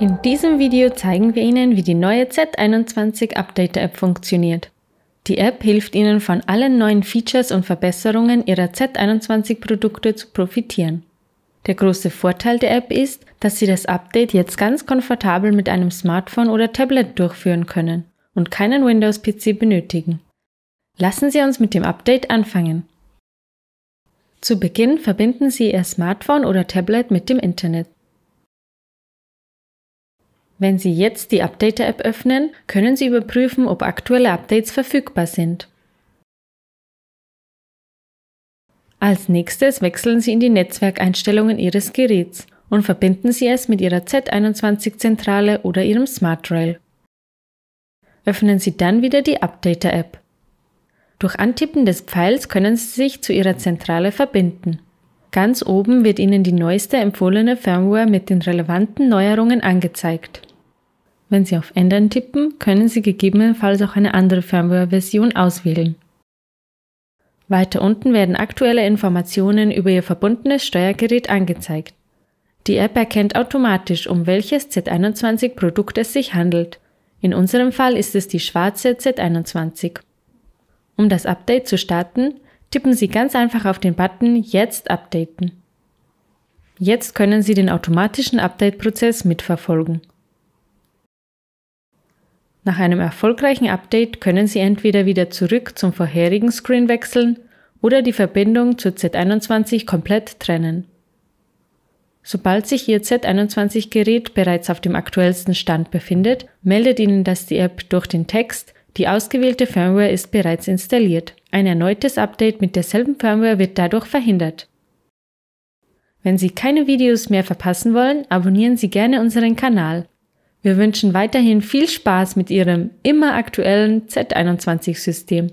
In diesem Video zeigen wir Ihnen, wie die neue Z21 Update App funktioniert. Die App hilft Ihnen von allen neuen Features und Verbesserungen Ihrer Z21 Produkte zu profitieren. Der große Vorteil der App ist, dass Sie das Update jetzt ganz komfortabel mit einem Smartphone oder Tablet durchführen können und keinen Windows-PC benötigen. Lassen Sie uns mit dem Update anfangen. Zu Beginn verbinden Sie Ihr Smartphone oder Tablet mit dem Internet. Wenn Sie jetzt die Updater-App öffnen, können Sie überprüfen, ob aktuelle Updates verfügbar sind. Als nächstes wechseln Sie in die Netzwerkeinstellungen Ihres Geräts und verbinden Sie es mit Ihrer Z21-Zentrale oder Ihrem SmartRail. Öffnen Sie dann wieder die Updater-App. Durch Antippen des Pfeils können Sie sich zu Ihrer Zentrale verbinden. Ganz oben wird Ihnen die neueste empfohlene Firmware mit den relevanten Neuerungen angezeigt. Wenn Sie auf Ändern tippen, können Sie gegebenenfalls auch eine andere Firmware-Version auswählen. Weiter unten werden aktuelle Informationen über Ihr verbundenes Steuergerät angezeigt. Die App erkennt automatisch, um welches Z21-Produkt es sich handelt. In unserem Fall ist es die schwarze Z21. Um das Update zu starten, tippen Sie ganz einfach auf den Button Jetzt updaten. Jetzt können Sie den automatischen Update-Prozess mitverfolgen. Nach einem erfolgreichen Update können Sie entweder wieder zurück zum vorherigen Screen wechseln oder die Verbindung zur Z21 komplett trennen. Sobald sich Ihr Z21-Gerät bereits auf dem aktuellsten Stand befindet, meldet Ihnen das die App durch den Text, die ausgewählte Firmware ist bereits installiert. Ein erneutes Update mit derselben Firmware wird dadurch verhindert. Wenn Sie keine Videos mehr verpassen wollen, abonnieren Sie gerne unseren Kanal. Wir wünschen weiterhin viel Spaß mit Ihrem immer aktuellen Z21-System.